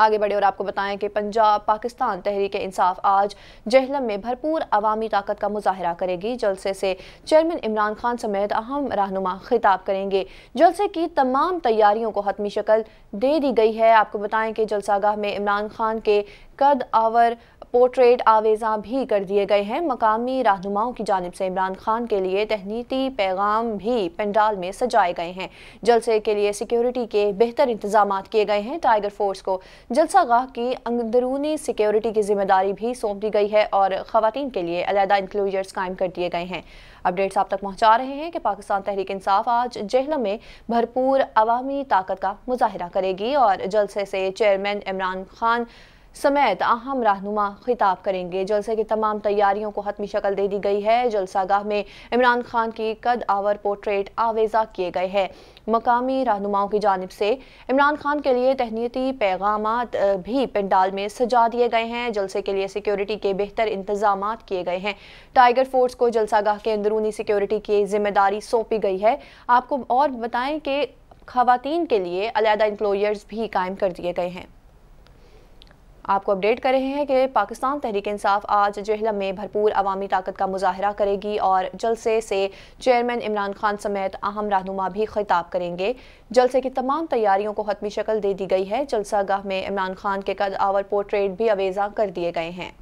आगे बढ़े और आपको बताएं कि पंजाब पाकिस्तान तहरीक इंसाफ आज जहलम में भरपूर अवामी ताकत का मुजाहरा करेगी जलसे से चेयरमैन इमरान खान समेत अहम रहनुमा खिताब करेंगे जलसे की तमाम तैयारियों को हतमी शक्ल दे दी गई है आपको बताएं कि जलसागाह में इमरान खान के कद आवर पोर्ट्रेट आवेजा भी कर दिए गए हैं मकामी रहनुमाओं की जानब से इमरान खान के लिए तहनीति पैगाम भी पंडाल में सजाए गए हैं जलसे के लिए सिक्योरिटी के बेहतर इंतजाम किए गए हैं टाइगर फोर्स को जलसा गाह की अंदरूनी सिक्योरिटी की जिम्मेदारी भी सौंप दी गई है और खातन के लिए अलहदा इंक्लोजर्स कायम कर दिए गए हैं अपडेट्स आप तक पहुँचा रहे हैं कि पाकिस्तान तहरीक इंसाफ आज जहलम में भरपूर अवामी ताकत का मुजाहरा करेगी और जलसे से चेयरमैन इमरान खान समेत अहम रहनुमा खिताब करेंगे जलसे की तमाम तैयारियों को हतमी शक्ल दे दी गई है जलसागाह में इमरान खान की कद आवर पोर्ट्रेट आवेजा किए गए हैं मकामी रहनुमाओं की जानब से इमरान खान के लिए तहनीती पैगाम भी पंडाल में सजा दिए गए हैं जलसे के लिए सिक्योरिटी के बेहतर इंतजाम किए गए हैं टाइगर फोर्स को जलसागाह के अंदरूनी सिक्योरिटी की जिम्मेदारी सौंपी गई है आपको और बताएं कि खातन के लिए अलहदा इंप्लॉयर्स भी कायम कर दिए गए हैं आपको अपडेट कर रहे हैं कि पाकिस्तान तहरीक इंसाफ आज जहलम में भरपूर अवामी ताकत का मुजाहरा करेगी और जलसे से चेयरमैन इमरान खान समेत अहम रहनुमा भी खिताब करेंगे जलसे की तमाम तैयारियों को हतमी शक्ल दे दी गई है जलसा गाह में इमरान खान के कद आवर पोर्ट्रेट भी अवेजा कर दिए गए हैं